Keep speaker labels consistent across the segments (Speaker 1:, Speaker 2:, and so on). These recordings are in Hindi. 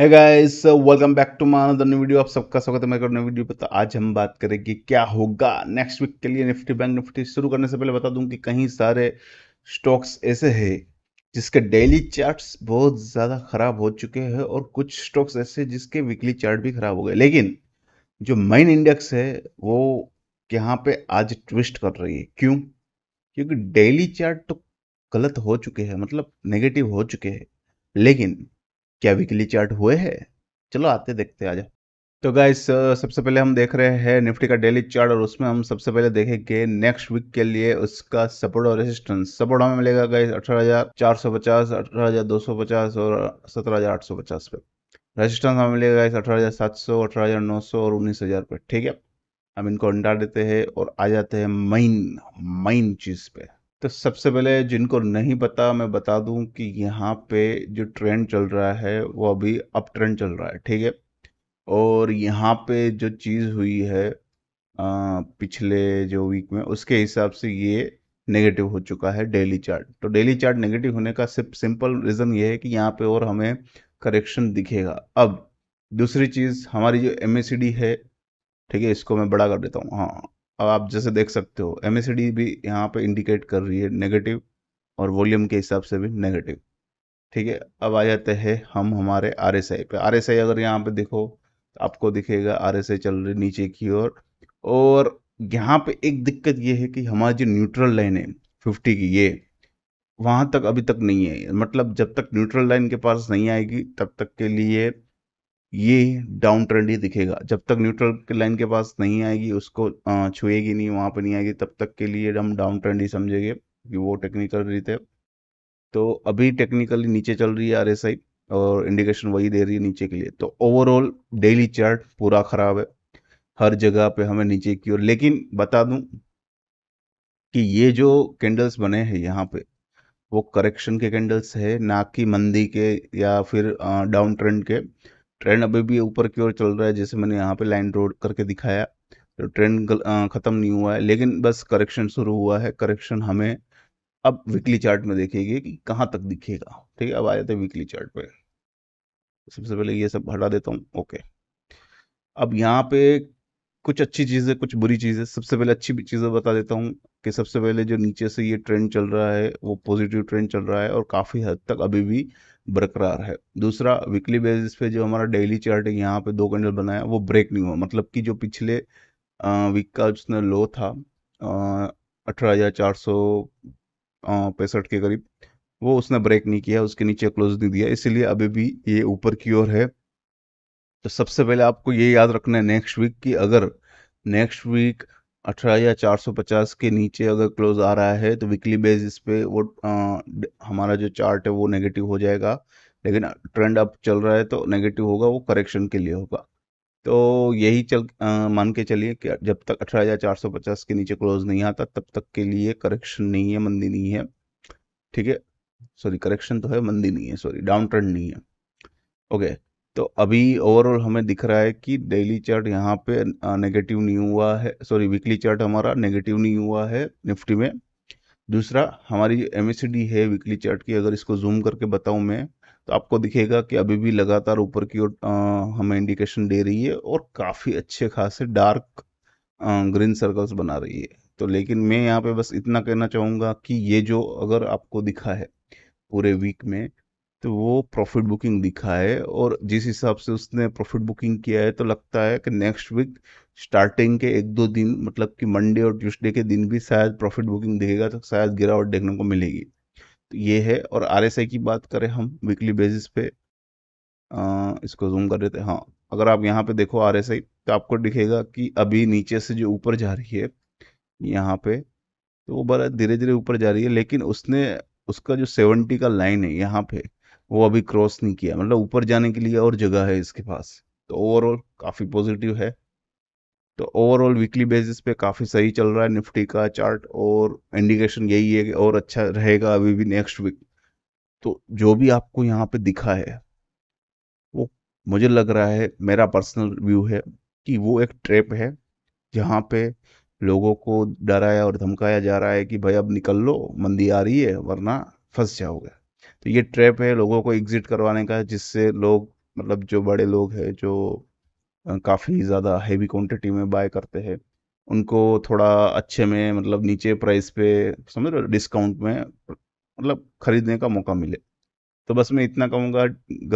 Speaker 1: है guys welcome back to my मान न्यू वीडियो आप सबका स्वागत है मेरे नई वीडियो पर तो आज हम बात करेंगे क्या होगा नेक्स्ट वीक के लिए निफ्टी बैंक निफ्टी शुरू करने से पहले बता दूं कि कहीं सारे स्टॉक्स ऐसे हैं जिसके डेली चार्ट्स बहुत ज़्यादा ख़राब हो चुके हैं और कुछ स्टॉक्स ऐसे जिसके वीकली चार्ट भी ख़राब हो गए लेकिन जो मेन इंडेक्स है वो यहाँ पे आज ट्विस्ट कर रही है क्यों क्योंकि डेली चार्ट तो गलत हो चुके हैं मतलब नेगेटिव हो चुके हैं लेकिन क्या वीकली चार्ट हुए है चलो आते देखते आ जाओ तो गाइस सबसे पहले हम देख रहे हैं निफ्टी का डेली चार्ट और उसमें हम सबसे पहले देखेंगे नेक्स्ट वीक के लिए उसका सपोर्ट और रेजिस्टेंस सपोर्ट हमें मिलेगा गाइस 18,450, 18,250 और 17,850 पे रेजिस्टेंस हमें मिलेगा गाइस 18,700, 18,900 और 19,000 पे ठीक है हम इनको हटा देते हैं और आ जाते हैं मेन मेन चीज़ पे तो सबसे पहले जिनको नहीं पता मैं बता दूं कि यहाँ पे जो ट्रेंड चल रहा है वो अभी अप ट्रेंड चल रहा है ठीक है और यहाँ पे जो चीज़ हुई है आ, पिछले जो वीक में उसके हिसाब से ये नेगेटिव हो चुका है डेली चार्ट तो डेली चार्ट नेगेटिव होने का सिर्फ सिंपल रीज़न ये है कि यहाँ पे और हमें करेक्शन दिखेगा अब दूसरी चीज़ हमारी जो एम है ठीक है इसको मैं बड़ा कर देता हूँ हाँ अब आप जैसे देख सकते हो एम भी यहाँ पे इंडिकेट कर रही है नेगेटिव और वॉल्यूम के हिसाब से भी नेगेटिव ठीक है अब आ जाते हैं हम हमारे आर एस आई पे आर एस आई अगर यहाँ पे देखो तो आपको दिखेगा आर एस आई चल रही नीचे की ओर और, और यहाँ पे एक दिक्कत ये है कि हमारी जो न्यूट्रल लाइन है फिफ्टी की ये वहाँ तक अभी तक नहीं है मतलब जब तक न्यूट्रल लाइन के पास नहीं आएगी तब तक के लिए ये डाउन ट्रेंड ही दिखेगा जब तक न्यूट्रल के लाइन के पास नहीं आएगी उसको छुएगी नहीं वहां पर नहीं आएगी तब तक के लिए हम डाउन ट्रेंड ही समझेंगे कि वो टेक्निकल रीत है तो अभी टेक्निकली नीचे चल रही है आर एस आई और इंडिकेशन वही दे रही है नीचे के लिए तो ओवरऑल डेली चार्ट पूरा ख़राब है हर जगह पे हमें नीचे की ओर लेकिन बता दूं कि ये जो कैंडल्स बने हैं यहाँ पे वो करेक्शन के कैंडल्स है ना कि मंदी के या फिर डाउन ट्रेंड के ट्रेंड अभी भी ऊपर की ओर चल रहा है जैसे मैंने यहाँ पे लाइन ड्रॉ करके दिखाया तो ट्रेंड ख़त्म नहीं हुआ है लेकिन बस करेक्शन शुरू हुआ है करेक्शन हमें अब वीकली चार्ट में देखेंगे कि कहाँ तक दिखेगा ठीक है अब आ जाते हैं वीकली चार्ट पे सबसे पहले ये सब हटा देता हूँ ओके अब यहाँ पे कुछ अच्छी चीज़ें कुछ बुरी चीज़ें सबसे पहले अच्छी चीज़ें बता देता हूँ कि सबसे पहले जो नीचे से ये ट्रेंड चल रहा है वो पॉजिटिव ट्रेंड चल रहा है और काफ़ी हद तक अभी भी बरकरार है दूसरा वीकली बेसिस पे जो हमारा डेली चार्ट यहाँ पे दो कैंडल बनाया वो ब्रेक नहीं हुआ मतलब कि जो पिछले वीक का जिसने लो था अठारह के करीब वो उसने ब्रेक नहीं किया उसके नीचे क्लोज नहीं दिया इसीलिए अभी भी ये ऊपर की ओर है तो सबसे पहले आपको ये याद रखना है नेक्स्ट वीक की अगर नेक्स्ट वीक अठारह या चार सौ पचास के नीचे अगर क्लोज आ रहा है तो वीकली बेसिस पे वो आ, हमारा जो चार्ट है वो नेगेटिव हो जाएगा लेकिन ट्रेंड अप चल रहा है तो नेगेटिव होगा वो करेक्शन के लिए होगा तो यही चल मान के चलिए कि जब तक अठारह हज़ार चार सौ पचास के नीचे क्लोज नहीं आता तब तक के लिए करेक्शन नहीं है मंदी नहीं है ठीक है सॉरी करेक्शन तो है मंदी नहीं है सॉरी डाउन ट्रेंड नहीं है ओके तो अभी ओवरऑल हमें दिख रहा है कि डेली चार्ट यहाँ पे नेगेटिव नहीं हुआ है सॉरी वीकली चार्ट हमारा नेगेटिव नहीं हुआ है निफ्टी में दूसरा हमारी जो एम है वीकली चार्ट की अगर इसको जूम करके बताऊँ मैं तो आपको दिखेगा कि अभी भी लगातार ऊपर की ओर हमें इंडिकेशन दे रही है और काफ़ी अच्छे खासे डार्क ग्रीन सर्कल्स बना रही है तो लेकिन मैं यहाँ पे बस इतना कहना चाहूँगा कि ये जो अगर आपको दिखा है पूरे वीक में तो वो प्रॉफिट बुकिंग दिखा है और जिस हिसाब से उसने प्रॉफिट बुकिंग किया है तो लगता है कि नेक्स्ट वीक स्टार्टिंग के एक दो दिन मतलब कि मंडे और ट्यूसडे के दिन भी शायद प्रॉफिट बुकिंग दिखेगा तो शायद गिरावट देखने को मिलेगी तो ये है और आर की बात करें हम वीकली बेसिस पे आ, इसको जूम कर देते हैं हाँ अगर आप यहाँ पे देखो आर तो आपको दिखेगा कि अभी नीचे से जो ऊपर जा रही है यहाँ पे तो वो बड़ा धीरे धीरे ऊपर जा रही है लेकिन उसने उसका जो सेवेंटी का लाइन है यहाँ पे वो अभी क्रॉस नहीं किया मतलब ऊपर जाने के लिए और जगह है इसके पास तो ओवरऑल काफ़ी पॉजिटिव है तो ओवरऑल वीकली बेसिस पे काफ़ी सही चल रहा है निफ्टी का चार्ट और इंडिकेशन यही है कि और अच्छा रहेगा अभी भी नेक्स्ट वीक तो जो भी आपको यहाँ पे दिखा है वो मुझे लग रहा है मेरा पर्सनल व्यू है कि वो एक ट्रेप है जहाँ पे लोगों को डराया और धमकाया जा रहा है कि भाई अब निकल लो मंदी आ रही है वरना फंस जाओगे तो ये ट्रैप है लोगों को एग्ज़िट करवाने का जिससे लोग मतलब जो बड़े लोग हैं जो काफ़ी ज़्यादा हैवी क्वांटिटी में बाय करते हैं उनको थोड़ा अच्छे में मतलब नीचे प्राइस पे समझ डिस्काउंट में मतलब ख़रीदने का मौका मिले तो बस मैं इतना कहूँगा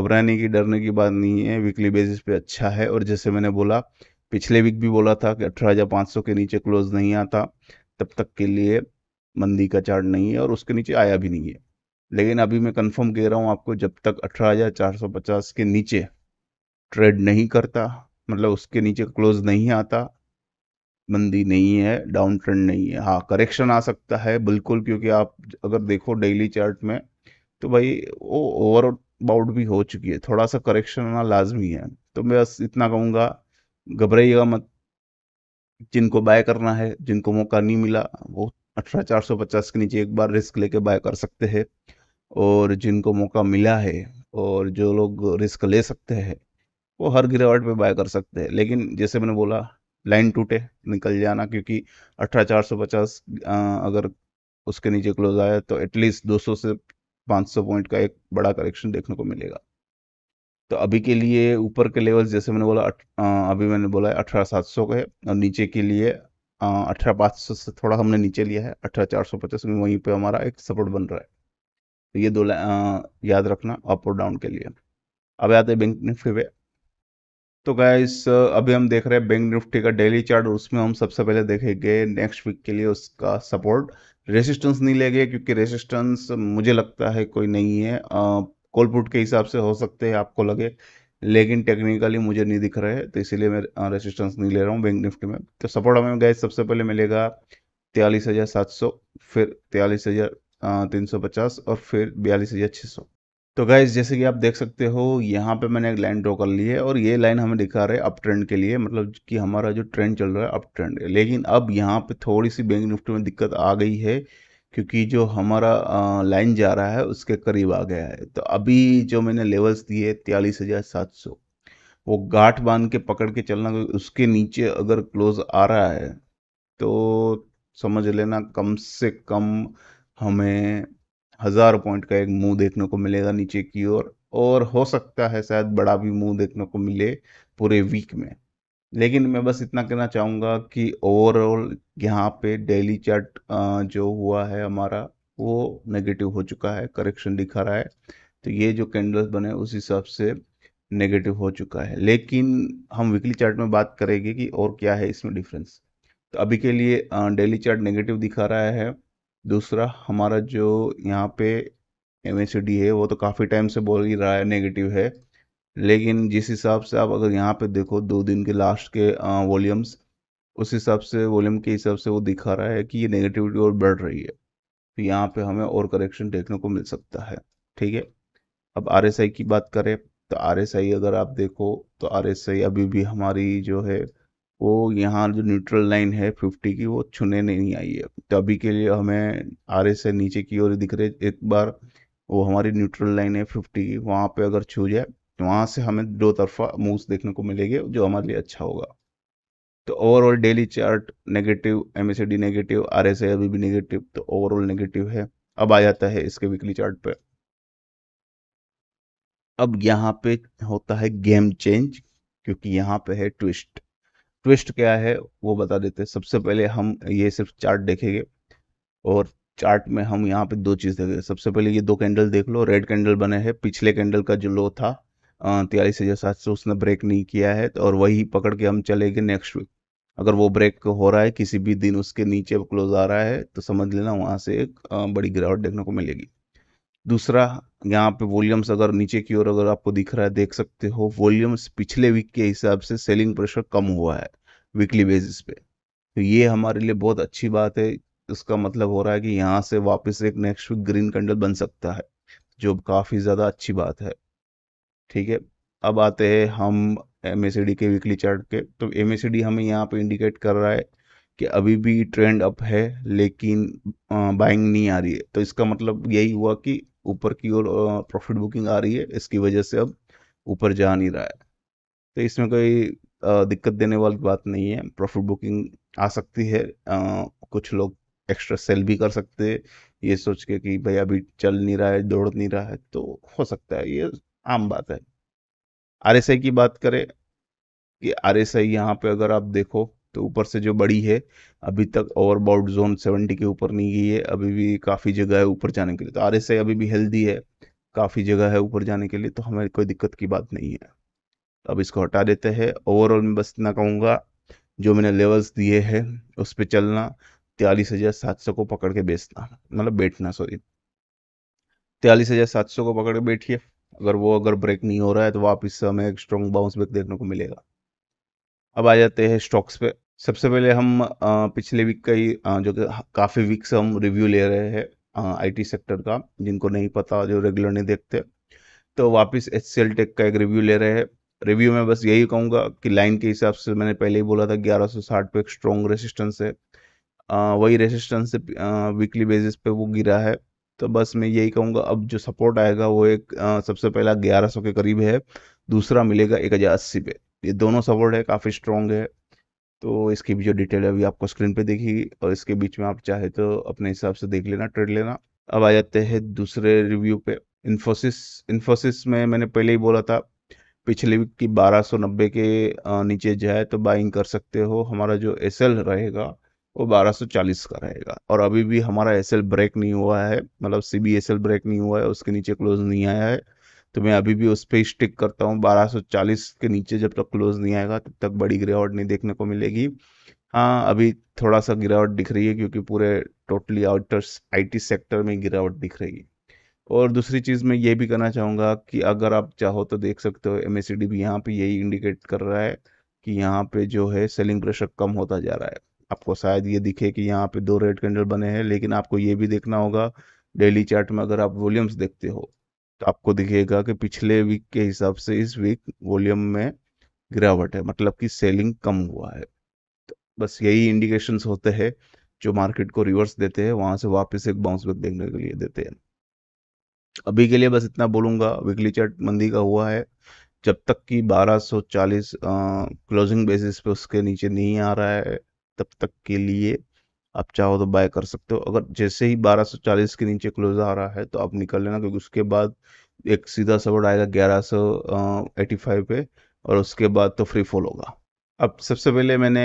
Speaker 1: घबराने की डरने की बात नहीं है वीकली बेसिस पे अच्छा है और जैसे मैंने बोला पिछले वीक भी बोला था कि अठारह हज़ार पाँच सौ के नीचे क्लोज नहीं आता तब तक के लिए मंदी का चार्ट नहीं है और उसके नीचे आया भी नहीं है लेकिन अभी मैं कंफर्म कह रहा हूँ आपको जब तक अठारह के नीचे ट्रेड नहीं करता मतलब उसके नीचे क्लोज नहीं आता मंदी नहीं है डाउन ट्रेंड नहीं है हाँ करेक्शन आ सकता है बिल्कुल क्योंकि आप अगर देखो डेली चार्ट में तो भाई वो ओवर बाउट भी हो चुकी है थोड़ा सा करेक्शन आना लाजमी है तो मैं बस इतना कहूँगा घबराइएगा मत जिनको बाय करना है जिनको मौका नहीं मिला वो अठारह चार सौ पचास के नीचे एक बार रिस्क लेके बाय कर सकते हैं और जिनको मौका मिला है और जो लोग रिस्क ले सकते हैं वो हर गिरावट पे बाय कर सकते हैं लेकिन जैसे मैंने बोला लाइन टूटे निकल जाना क्योंकि अठारह चार सौ पचास अगर उसके नीचे क्लोज आया तो एटलीस्ट 200 से 500 पॉइंट का एक बड़ा करेक्शन देखने को मिलेगा तो अभी के लिए ऊपर के लेवल्स जैसे मैंने बोला आ, अभी मैंने बोला है अठारह सात सौ का है और नीचे के लिए अठारह पाँच सौ से थोड़ा हमने नीचे लिया है अठारह चार सौ पचास में वहीं पे हमारा एक सपोर्ट बन रहा है तो ये दो याद रखना अप और डाउन के लिए अब आते हैं बैंक निफ्टी पे तो गाइस अभी हम देख रहे हैं बैंक निफ्टी का डेली चार्ट उसमें हम सबसे पहले देखेंगे नेक्स्ट वीक के लिए उसका सपोर्ट रेसिस्टेंस नहीं लेंगे क्योंकि रेसिस्टेंस मुझे लगता है कोई नहीं है कोलपुट के हिसाब से हो सकते हैं आपको लगे लेकिन टेक्निकली मुझे नहीं दिख रहे तो इसीलिए मैं रेसिस्टेंस नहीं ले रहा हूँ बैंक निफ्टी में तो सपोर्ट हमें गए सबसे पहले मिलेगा तैयलीस हज़ार सात सौ फिर तेलीस हज़ार तीन सौ पचास और फिर बयालीस हज़ार छः सौ तो गाइज जैसे कि आप देख सकते हो यहाँ पे मैंने एक लाइन ड्रॉ कर ली है और ये लाइन हमें दिखा रहे अप ट्रेंड के लिए मतलब कि हमारा जो ट्रेंड चल रहा है अप ट्रेंड लेकिन अब यहाँ पे थोड़ी सी बैंक निफ्टी में दिक्कत आ गई है क्योंकि जो हमारा लाइन जा रहा है उसके करीब आ गया है तो अभी जो मैंने लेवल्स दिए तयलीस हज़ार सात सौ वो गाठ बांध के पकड़ के चलना उसके नीचे अगर क्लोज आ रहा है तो समझ लेना कम से कम हमें हज़ार पॉइंट का एक मुंह देखने को मिलेगा नीचे की ओर और हो सकता है शायद बड़ा भी मुंह देखने को मिले पूरे वीक में लेकिन मैं बस इतना कहना चाहूँगा कि ओवरऑल यहाँ पे डेली चार्ट जो हुआ है हमारा वो नेगेटिव हो चुका है करेक्शन दिखा रहा है तो ये जो कैंडल्स बने उस हिसाब से नेगेटिव हो चुका है लेकिन हम वीकली चार्ट में बात करेंगे कि और क्या है इसमें डिफरेंस तो अभी के लिए डेली चार्ट नेगेटिव दिखा रहा है दूसरा हमारा जो यहाँ पे एम है वो तो काफ़ी टाइम से बोल ही रहा है नेगेटिव है लेकिन जिस हिसाब से आप अगर यहाँ पे देखो दो दिन के लास्ट के वॉल्यूम्स उस हिसाब से वॉल्यूम के हिसाब से वो दिखा रहा है कि ये नेगेटिविटी और बढ़ रही है तो यहाँ पे हमें और करेक्शन देखने को मिल सकता है ठीक है अब आर की बात करें तो आर अगर आप देखो तो आर अभी भी हमारी जो है वो यहाँ जो न्यूट्रल लाइन है फिफ्टी की वो छूने नहीं आई है तो अभी के लिए हमें आर से नीचे की ओर दिख रहे एक बार वो हमारी न्यूट्रल लाइन है फिफ्टी की वहाँ पे अगर छू जाए तो वहाँ से हमें दो तरफा मूव देखने को मिलेंगे जो हमारे लिए अच्छा होगा तो overall daily chart negative M negative R अभी भी नेगेटिव तो ओवरऑल नेगेटिव है अब आ जाता है इसके वीकली चार्ट पर अब यहाँ पे होता है गेम चेंज क्योंकि यहाँ पे है ट्विस्ट ट्विस्ट क्या है वो बता देते हैं सबसे पहले हम ये सिर्फ चार्ट देखेंगे और चार्ट में हम यहाँ पे दो चीज़ देखेंगे सबसे पहले ये दो कैंडल देख लो रेड कैंडल बने हैं पिछले कैंडल का जो लो था तिरालीस हज़ार सात सौ उसने ब्रेक नहीं किया है तो और वही पकड़ के हम चलेंगे नेक्स्ट वीक अगर वो ब्रेक हो रहा है किसी भी दिन उसके नीचे क्लोज आ रहा है तो समझ लेना वहां से एक बड़ी गिरावट देखने को मिलेगी दूसरा यहाँ पे वॉल्यूम्स अगर नीचे की ओर अगर आपको दिख रहा है देख सकते हो वॉल्यूम्स पिछले वीक के हिसाब से सेलिंग प्रेशर कम हुआ है वीकली बेसिस पे तो ये हमारे लिए बहुत अच्छी बात है इसका मतलब हो रहा है कि यहाँ से वापस एक नेक्स्ट वीक ग्रीन कैंडल बन सकता है जो काफ़ी ज़्यादा अच्छी बात है ठीक है अब आते हैं हम एम के वीकली चार्ट के तो एम हमें यहाँ पे इंडिकेट कर रहा है कि अभी भी ट्रेंड अप है लेकिन बाइंग नहीं आ रही है तो इसका मतलब यही हुआ कि ऊपर की ओर प्रॉफिट बुकिंग आ रही है इसकी वजह से अब ऊपर जा नहीं रहा है तो इसमें कोई दिक्कत देने वाली बात नहीं है प्रॉफिट बुकिंग आ सकती है आ, कुछ लोग एक्स्ट्रा सेल भी कर सकते हैं ये सोच के कि भाई अभी चल नहीं रहा है दौड़ नहीं रहा है तो हो सकता है ये आम बात है आर की बात करें कि आर एस आई यहाँ पर अगर आप देखो तो ऊपर से जो बड़ी है अभी तक ओवरबाउट जोन सेवेंटी के ऊपर नहीं गई है अभी भी काफ़ी जगह है ऊपर जाने के लिए तो आर एस अभी भी हेल्दी है काफ़ी जगह है ऊपर जाने के लिए तो हमें कोई दिक्कत की बात नहीं है तो अब इसको हटा देते हैं ओवरऑल मैं बस इतना कहूँगा जो मैंने लेवल्स दिए हैं उस पर चलना त्यालीस हज़ार सात सौ को पकड़ के बेचना मतलब बैठना सॉरी त्यालीस हज़ार सात सौ को पकड़ के बैठिए अगर वो अगर ब्रेक नहीं हो रहा है तो वापस हमें एक स्ट्रॉन्ग बाउंस बैक देखने को मिलेगा अब आ जाते हैं स्टॉक्स पे सबसे पहले हम पिछले वीक का ही जो कि काफ़ी वीक से हम रिव्यू ले रहे हैं आईटी सेक्टर का जिनको नहीं पता जो रेगुलर नहीं देखते तो वापस एच सी एल टेक का एक रिव्यू ले रहे हैं रिव्यू में बस यही कहूँगा कि लाइन के हिसाब से मैंने पहले ही बोला था ग्यारह सौ साठ पे एक स्ट्रॉन्ग रेसिस्टेंस है वही रेसिस्टेंस वीकली बेसिस पे वो गिरा है तो बस मैं यही कहूँगा अब जो सपोर्ट आएगा वो एक सबसे पहला ग्यारह सौ के करीब है दूसरा मिलेगा एक हज़ार अस्सी पे ये दोनों सपोर्ट है काफ़ी स्ट्रॉन्ग है तो इसकी भी जो डिटेल है अभी आपको स्क्रीन पे देखी और इसके बीच में आप चाहे तो अपने हिसाब से देख लेना ट्रेड लेना अब आ जाते हैं दूसरे रिव्यू पे इन्फोसिस इन्फोसिस में मैंने पहले ही बोला था पिछले वीक की 1290 के नीचे जाए तो बाइंग कर सकते हो हमारा जो एस रहेगा वो 1240 का रहेगा और अभी भी हमारा एस ब्रेक नहीं हुआ है मतलब सी ब्रेक नहीं हुआ है उसके नीचे क्लोज नहीं आया है तो मैं अभी भी उस पर स्टिक करता हूँ 1240 के नीचे जब तक क्लोज नहीं आएगा तब तक बड़ी गिरावट नहीं देखने को मिलेगी हाँ अभी थोड़ा सा गिरावट दिख रही है क्योंकि पूरे टोटली आउटर्स आईटी सेक्टर में गिरावट दिख रही है और दूसरी चीज़ मैं ये भी कहना चाहूँगा कि अगर आप चाहो तो देख सकते हो एम भी यहाँ पर यही इंडिकेट कर रहा है कि यहाँ पे जो है सेलिंग प्रेशर कम होता जा रहा है आपको शायद ये दिखे कि यहाँ पे दो रेड कैंडल बने हैं लेकिन आपको ये भी देखना होगा डेली चार्ट में अगर आप वॉल्यूम्स देखते हो तो आपको दिखेगा कि पिछले वीक के हिसाब से इस वीक वॉल्यूम में गिरावट है मतलब कि सेलिंग कम हुआ है तो बस यही इंडिकेशंस होते हैं जो मार्केट को रिवर्स देते हैं वहां से वापस एक बाउंस बैक देखने के लिए देते हैं अभी के लिए बस इतना बोलूंगा वीकली चार्ट मंदी का हुआ है जब तक कि 1240 क्लोजिंग बेसिस पे उसके नीचे नहीं आ रहा है तब तक के लिए आप चाहो तो बाय कर सकते हो अगर जैसे ही 1240 के नीचे क्लोज आ रहा है तो आप निकल लेना क्योंकि उसके बाद एक सीधा सपोर्ट आएगा ग्यारह फाइव पे और उसके बाद तो फ्री फॉल होगा अब सबसे पहले मैंने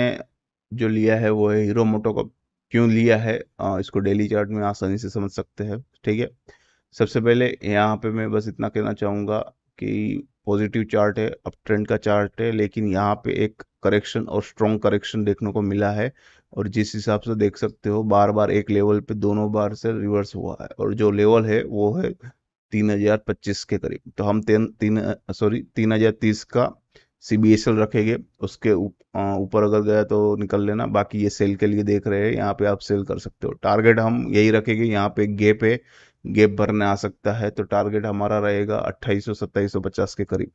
Speaker 1: जो लिया है वो है हीरो मोटो का क्यों लिया है इसको डेली चार्ट में आसानी से समझ सकते हैं ठीक है सबसे पहले यहाँ पे मैं बस इतना कहना चाहूँगा कि पॉजिटिव चार्ट है अब ट्रेंड का चार्ट है लेकिन यहाँ पे एक करेक्शन और स्ट्रॉन्ग करेक्शन देखने को मिला है और जिस हिसाब से देख सकते हो बार बार एक लेवल पे दोनों बार से रिवर्स हुआ है और जो लेवल है वो है तीन हजार पच्चीस के करीब तो हम तीन तीन सॉरी तीन हजार तीस का सी बी एस एल रखेंगे उसके ऊपर अगर गया तो निकल लेना बाकी ये सेल के लिए देख रहे हैं यहाँ पे आप सेल कर सकते हो टारगेट हम यही रखेंगे यहाँ पे गेप है गेप भरने आ सकता है तो टारगेट हमारा रहेगा अट्ठाईस सौ सत्ताईस सौ पचास के करीब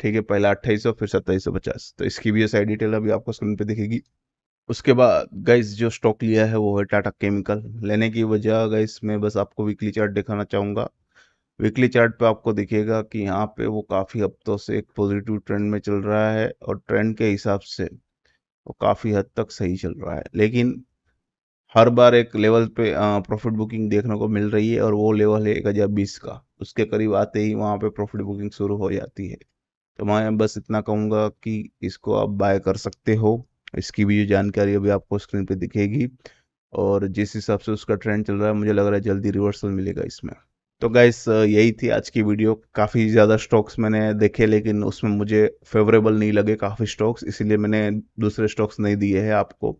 Speaker 1: ठीक है पहला अट्ठाईस सौ फिर सत्ताईस सौ पचास तो इसकी भी साइड डिटेल अभी आपको स्क्रीन पे दिखेगी उसके बाद गाइस जो स्टॉक लिया है वो है टाटा केमिकल लेने की वजह गाइस मैं बस आपको वीकली चार्ट दिखाना चाहूँगा वीकली चार्ट पे आपको दिखेगा कि यहाँ पे वो काफ़ी हफ्तों से एक पॉजिटिव ट्रेंड में चल रहा है और ट्रेंड के हिसाब से वो काफ़ी हद तक सही चल रहा है लेकिन हर बार एक लेवल पे प्रॉफिट बुकिंग देखने को मिल रही है और वो लेवल है एक हज़ार बीस का उसके करीब आते ही वहाँ पे प्रॉफिट बुकिंग शुरू हो जाती है तो मैं बस इतना कहूँगा कि इसको आप बाय कर सकते हो इसकी भी जो जानकारी अभी आपको स्क्रीन पे दिखेगी और जिस हिसाब से उसका ट्रेंड चल रहा है मुझे लग रहा है जल्दी रिवर्सल मिलेगा इसमें तो गाइस यही थी आज की वीडियो काफ़ी ज़्यादा स्टॉक्स मैंने देखे लेकिन उसमें मुझे फेवरेबल नहीं लगे काफ़ी स्टॉक्स इसीलिए मैंने दूसरे स्टॉक्स नहीं दिए हैं आपको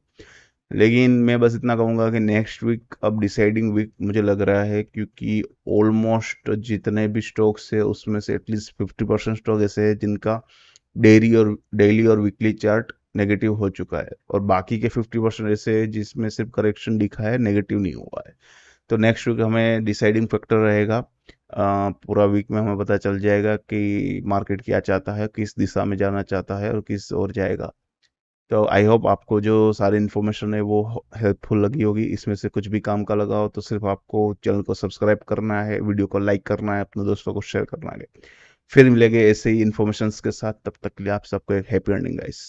Speaker 1: लेकिन मैं बस इतना कहूँगा कि नेक्स्ट वीक अब डिसाइडिंग वीक मुझे लग रहा है क्योंकि ऑलमोस्ट जितने भी स्टॉक्स है उसमें से एटलीस्ट फिफ्टी परसेंट स्टॉक ऐसे है जिनका डेरी और डेली और वीकली चार्ट नेगेटिव हो चुका है और बाकी के 50 परसेंट ऐसे जिसमें सिर्फ करेक्शन दिखा है नेगेटिव नहीं हुआ है तो नेक्स्ट वीक हमें डिसाइडिंग फैक्टर रहेगा पूरा वीक में हमें पता चल जाएगा कि मार्केट क्या चाहता है किस दिशा में जाना चाहता है और किस ओर जाएगा तो आई होप आपको जो सारी इन्फॉर्मेशन है वो हेल्पफुल लगी होगी इसमें से कुछ भी काम का लगा हो तो सिर्फ आपको चैनल को सब्सक्राइब करना है वीडियो को लाइक करना है अपने दोस्तों को शेयर करना है फिर मिलेंगे ऐसे ही इन्फॉर्मेशन के साथ तब तक के लिए आप सबको एक हैप्पी एंडिंग गाइस